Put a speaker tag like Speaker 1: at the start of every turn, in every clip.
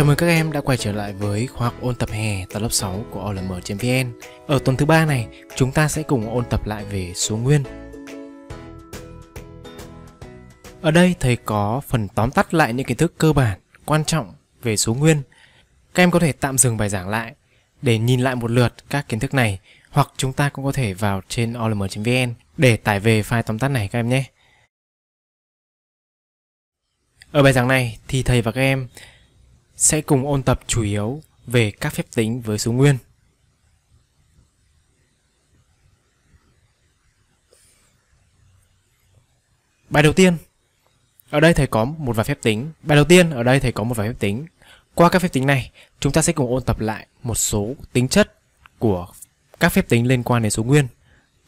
Speaker 1: Chào mừng các em đã quay trở lại với khóa học ôn tập hè tại lớp 6 của olm.vn. Ở tuần thứ ba này, chúng ta sẽ cùng ôn tập lại về số nguyên. Ở đây thầy có phần tóm tắt lại những kiến thức cơ bản quan trọng về số nguyên. Các em có thể tạm dừng bài giảng lại để nhìn lại một lượt các kiến thức này hoặc chúng ta cũng có thể vào trên olm.vn để tải về file tóm tắt này các em nhé. Ở bài giảng này thì thầy và các em sẽ cùng ôn tập chủ yếu về các phép tính với số nguyên. Bài đầu tiên, ở đây thầy có một vài phép tính. Bài đầu tiên, ở đây thầy có một vài phép tính. Qua các phép tính này, chúng ta sẽ cùng ôn tập lại một số tính chất của các phép tính liên quan đến số nguyên.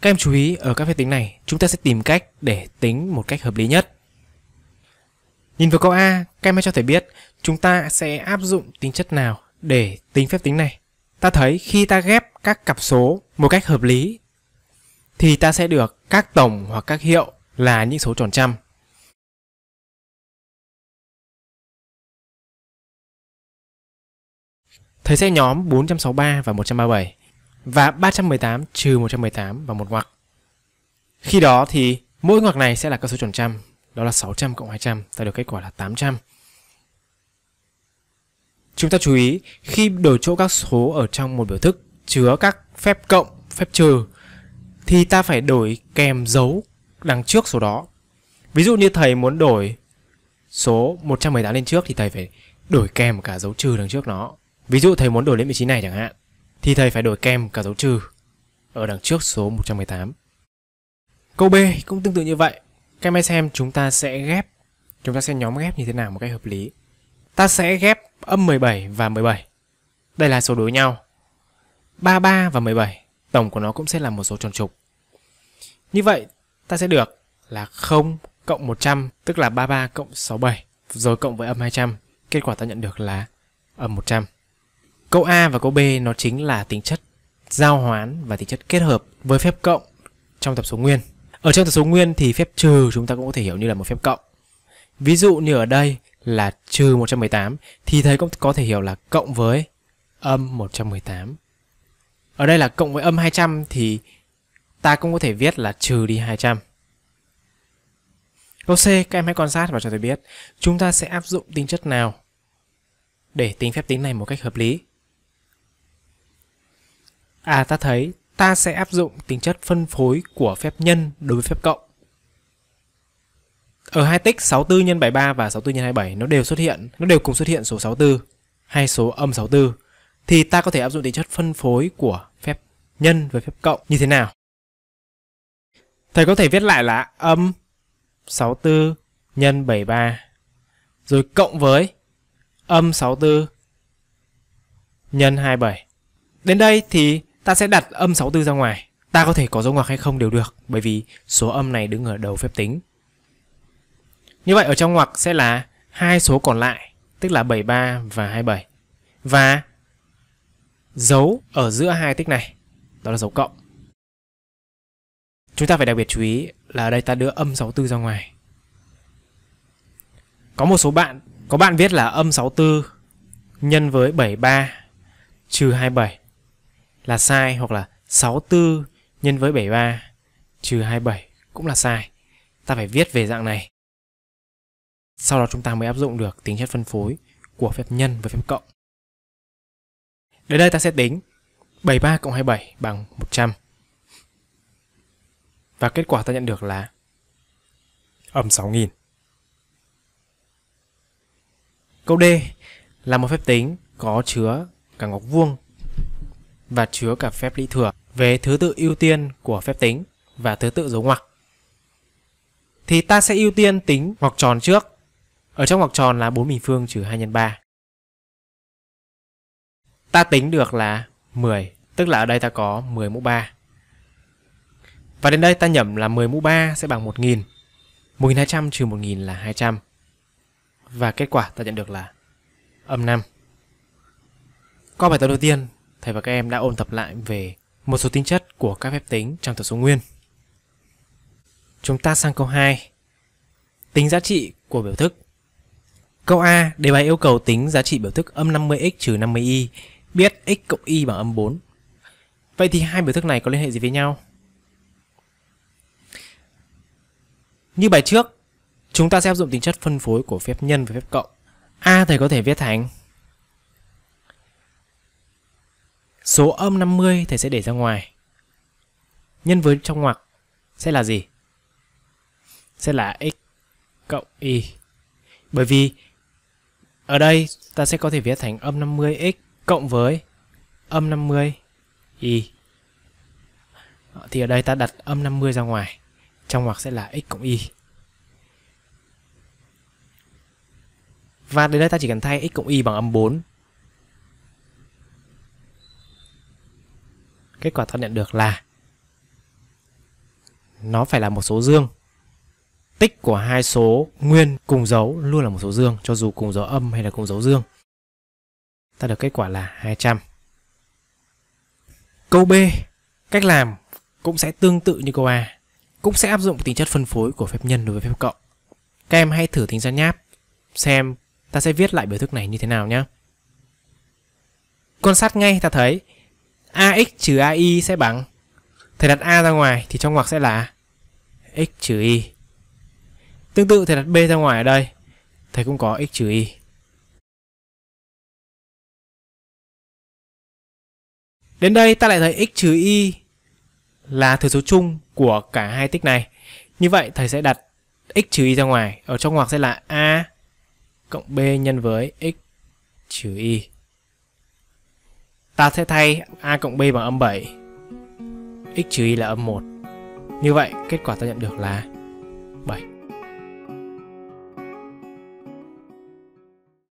Speaker 1: Các em chú ý ở các phép tính này, chúng ta sẽ tìm cách để tính một cách hợp lý nhất. Nhìn vào câu A, các em hãy cho thầy biết chúng ta sẽ áp dụng tính chất nào để tính phép tính này? Ta thấy khi ta ghép các cặp số một cách hợp lý thì ta sẽ được các tổng hoặc các hiệu là những số tròn trăm. Thầy sẽ nhóm 463 và 137 và 318 trừ 118 và một ngoặc. Khi đó thì mỗi ngoặc này sẽ là các số tròn trăm, đó là 600 cộng 200, ta được kết quả là 800. Chúng ta chú ý khi đổi chỗ các số ở trong một biểu thức chứa các phép cộng, phép trừ thì ta phải đổi kèm dấu đằng trước số đó. Ví dụ như thầy muốn đổi số 118 lên trước thì thầy phải đổi kèm cả dấu trừ đằng trước nó. Ví dụ thầy muốn đổi lên vị trí này chẳng hạn thì thầy phải đổi kèm cả dấu trừ ở đằng trước số 118. Câu B cũng tương tự như vậy. Các em hãy xem chúng ta sẽ ghép, chúng ta sẽ nhóm ghép như thế nào một cách hợp lý. Ta sẽ ghép âm 17 và 17. Đây là số đối nhau. 33 và 17, tổng của nó cũng sẽ là một số tròn trục. Như vậy, ta sẽ được là 0 cộng 100, tức là 33 cộng 67, rồi cộng với âm 200. Kết quả ta nhận được là âm 100. Câu A và câu B nó chính là tính chất giao hoán và tính chất kết hợp với phép cộng trong tập số nguyên. Ở trong tập số nguyên thì phép trừ chúng ta cũng có thể hiểu như là một phép cộng. Ví dụ như ở đây là trừ 118 thì thầy cũng có thể hiểu là cộng với âm 118. Ở đây là cộng với âm 200 thì ta cũng có thể viết là trừ đi 200. Câu C, các em hãy quan sát và cho tôi biết chúng ta sẽ áp dụng tính chất nào để tính phép tính này một cách hợp lý. À, ta thấy ta sẽ áp dụng tính chất phân phối của phép nhân đối với phép cộng ở ờ, hai tích 64 nhân 73 và 64 nhân 27 nó đều xuất hiện, nó đều cùng xuất hiện số 64 hay số âm 64 thì ta có thể áp dụng tính chất phân phối của phép nhân với phép cộng như thế nào? Thầy có thể viết lại là âm 64 nhân 73 rồi cộng với âm 64 nhân 27. Đến đây thì ta sẽ đặt âm 64 ra ngoài. Ta có thể có dấu ngoặc hay không đều được bởi vì số âm này đứng ở đầu phép tính như vậy ở trong ngoặc sẽ là hai số còn lại, tức là 73 và 27. Và dấu ở giữa hai tích này, đó là dấu cộng. Chúng ta phải đặc biệt chú ý là ở đây ta đưa âm 64 ra ngoài. Có một số bạn, có bạn viết là âm 64 nhân với 73 trừ 27 là sai hoặc là 64 nhân với 73 trừ 27 cũng là sai. Ta phải viết về dạng này. Sau đó chúng ta mới áp dụng được tính chất phân phối của phép nhân với phép cộng. Đến đây ta sẽ tính 73 cộng 27 bằng 100. Và kết quả ta nhận được là âm 6000. Câu D là một phép tính có chứa cả ngọc vuông và chứa cả phép lý thừa về thứ tự ưu tiên của phép tính và thứ tự dấu ngoặc. Thì ta sẽ ưu tiên tính ngoặc tròn trước ở trong ngoặc tròn là 4 bình phương trừ 2 nhân 3. Ta tính được là 10, tức là ở đây ta có 10 mũ 3. Và đến đây ta nhẩm là 10 mũ 3 sẽ bằng 1000. 1200 trừ 1000 là 200. Và kết quả ta nhận được là âm 5.
Speaker 2: Qua bài tập đầu tiên,
Speaker 1: thầy và các em đã ôn tập lại về một số tính chất của các phép tính trong tập số nguyên. Chúng ta sang câu 2. Tính giá trị của biểu thức Câu A, đề bài yêu cầu tính giá trị biểu thức âm 50x trừ 50y, biết x cộng y bằng âm 4. Vậy thì hai biểu thức này có liên hệ gì với nhau? Như bài trước, chúng ta sẽ áp dụng tính chất phân phối của phép nhân và phép cộng. A thầy có thể viết thành số âm 50 thầy sẽ để ra ngoài. Nhân với trong ngoặc sẽ là gì? Sẽ là x cộng y. Bởi vì ở đây ta sẽ có thể viết thành âm 50x cộng với âm 50 y. Thì ở đây ta đặt âm 50 ra ngoài, trong ngoặc sẽ là x cộng y. Và đến đây ta chỉ cần thay x cộng y bằng âm 4. Kết quả ta nhận được là nó phải là một số dương tích của hai số nguyên cùng dấu luôn là một số dương cho dù cùng dấu âm hay là cùng dấu dương. Ta được kết quả là 200. Câu B, cách làm cũng sẽ tương tự như câu A, cũng sẽ áp dụng tính chất phân phối của phép nhân đối với phép cộng. Các em hãy thử tính ra nháp, xem ta sẽ viết lại biểu thức này như thế nào nhé. Quan sát ngay ta thấy AX trừ AI sẽ bằng Thầy đặt A ra ngoài thì trong ngoặc sẽ là X trừ Y Tương tự thầy đặt B ra ngoài ở đây, thầy cũng có x trừ y. Đến đây ta lại thấy x trừ y là thừa số chung của cả hai tích này. Như vậy thầy sẽ đặt x trừ y ra ngoài, ở trong ngoặc sẽ là a cộng b nhân với x trừ y. Ta sẽ thay a cộng b bằng âm 7. x trừ y là âm 1. Như vậy kết quả ta nhận được là